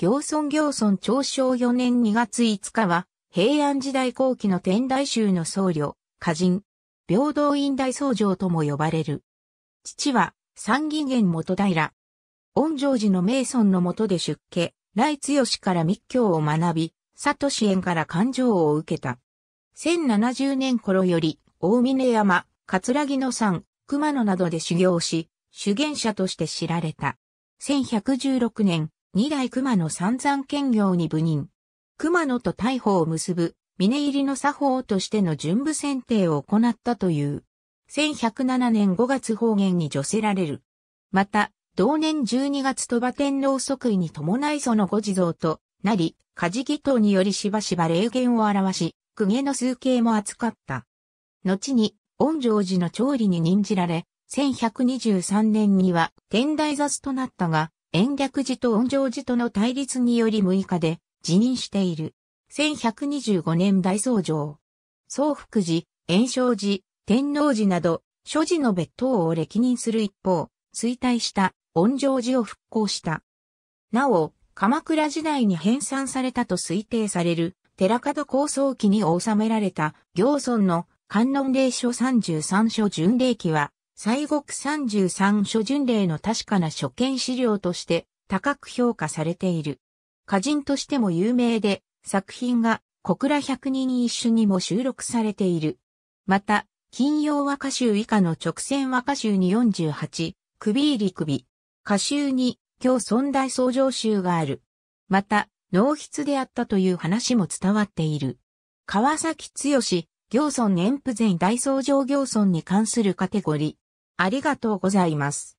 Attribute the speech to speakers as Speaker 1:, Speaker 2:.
Speaker 1: 行村行
Speaker 2: 村長生4年2月5日は、平安時代後期の天台宗の僧侶、歌人、平等院大僧正とも呼ばれる。父は、三義元元平。恩城寺の名村の下で出家、来強から密教を学び、里支援から感情を受けた。1070年頃より、大峰山、葛城の山、熊野などで修行し、修験者として知られた。1116年、二代熊野三山兼業に部任。熊野と大砲を結ぶ、峰入りの作法としての準部選定を行ったという。1107年5月方言に除せられる。また、同年12月鳥羽天皇即位に伴いそのご地蔵となり、家事祈等によりしばしば霊言を表し、公家の数形も扱った。後に、恩城寺の調理に任じられ、1123年には天台雑となったが、延暦寺と恩城寺との対立により6日で辞任している。1125年大僧正。宗福寺、延昌寺、天皇寺など、諸寺の別当を歴任する一方、衰退した恩城寺を復興した。なお、鎌倉時代に編纂されたと推定される、寺門構想期に収められた行村の観音霊書33書巡礼記は、西国33諸巡礼の確かな初見資料として高く評価されている。歌人としても有名で、作品が小倉百人一首にも収録されている。また、金曜和歌集以下の直線和歌集に48、首入り首、歌集に今日尊大創上集がある。また、濃筆であったという話も伝わっている。川崎剛、行村年譜前大創上行村に関するカテゴリー。ありがとうございます。